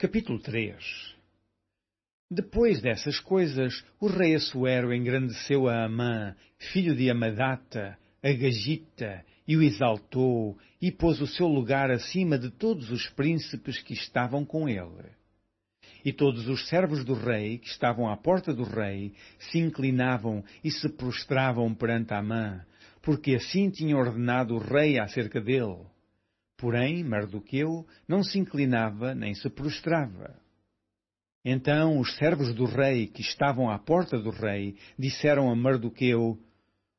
Capítulo 3 Depois dessas coisas, o rei Assuero engrandeceu a Amã, filho de Amadata, a Gagita, e o exaltou, e pôs o seu lugar acima de todos os príncipes que estavam com ele. E todos os servos do rei, que estavam à porta do rei, se inclinavam e se prostravam perante Amã, porque assim tinha ordenado o rei acerca dele. Porém, Mardoqueu não se inclinava nem se prostrava. Então os servos do rei que estavam à porta do rei disseram a Mardoqueu: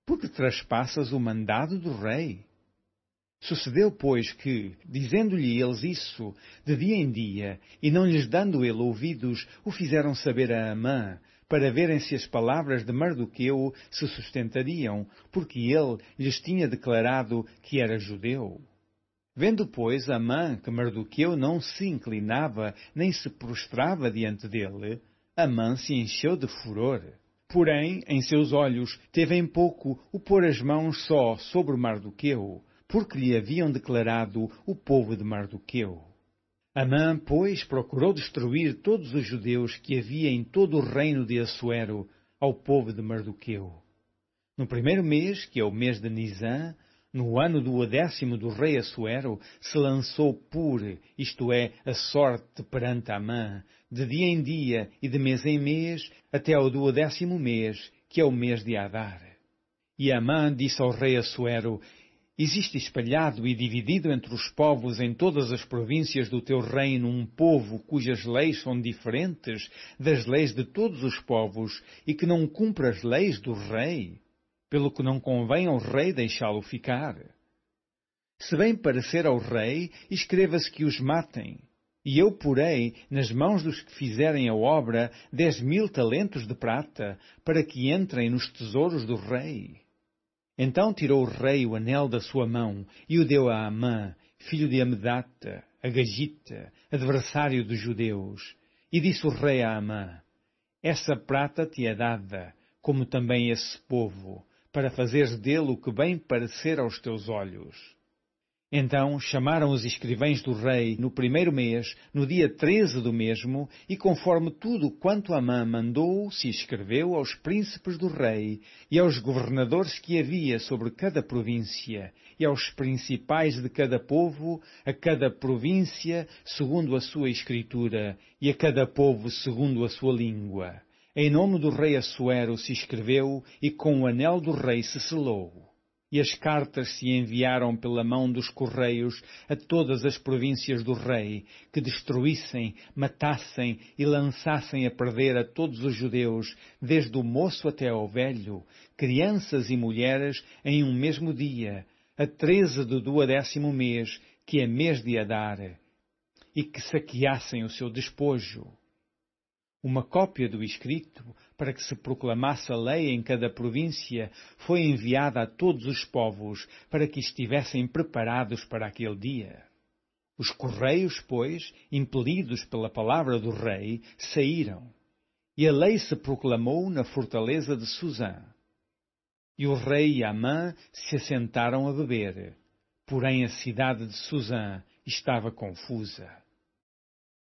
Por que traspassas o mandado do rei? Sucedeu, pois, que, dizendo-lhe eles isso de dia em dia, e não lhes dando ele ouvidos, o fizeram saber a Amã, para verem se as palavras de Mardoqueu se sustentariam, porque ele lhes tinha declarado que era judeu. Vendo, pois, Amã que Mardoqueu não se inclinava nem se prostrava diante dele, Amã se encheu de furor. Porém, em seus olhos, teve em pouco o pôr as mãos só sobre Mardoqueu, porque lhe haviam declarado o povo de Mardoqueu. Amã, pois, procurou destruir todos os judeus que havia em todo o reino de Assuero ao povo de Mardoqueu. No primeiro mês, que é o mês de Nisan, no ano do décimo do rei Assuero, se lançou pur, isto é, a sorte perante Amã, de dia em dia e de mês em mês, até ao duodécimo mês, que é o mês de Adar. E Amã disse ao rei Assuero, Existe espalhado e dividido entre os povos em todas as províncias do teu reino um povo cujas leis são diferentes das leis de todos os povos e que não cumpre as leis do rei pelo que não convém ao rei deixá-lo ficar. Se bem parecer ao rei, escreva-se que os matem, e eu porei nas mãos dos que fizerem a obra dez mil talentos de prata, para que entrem nos tesouros do rei. Então tirou o rei o anel da sua mão e o deu a Amã, filho de Amedata, a Gagita, adversário dos judeus. E disse o rei a Amã, Essa prata te é dada, como também esse povo, para fazeres dele o que bem parecer aos teus olhos. Então chamaram os escrivães do rei no primeiro mês, no dia treze do mesmo, e conforme tudo quanto Amã mandou, se escreveu aos príncipes do rei e aos governadores que havia sobre cada província, e aos principais de cada povo, a cada província segundo a sua escritura, e a cada povo segundo a sua língua em nome do rei Assuero se escreveu e com o anel do rei se selou. E as cartas se enviaram pela mão dos correios a todas as províncias do rei, que destruíssem, matassem e lançassem a perder a todos os judeus, desde o moço até ao velho, crianças e mulheres, em um mesmo dia, a treze do duodécimo mês, que é mês de Adar, e que saqueassem o seu despojo uma cópia do escrito para que se proclamasse a lei em cada província foi enviada a todos os povos para que estivessem preparados para aquele dia. Os correios, pois, impelidos pela palavra do rei, saíram, e a lei se proclamou na fortaleza de Susã. E o rei e Amã se assentaram a beber, porém a cidade de Susã estava confusa.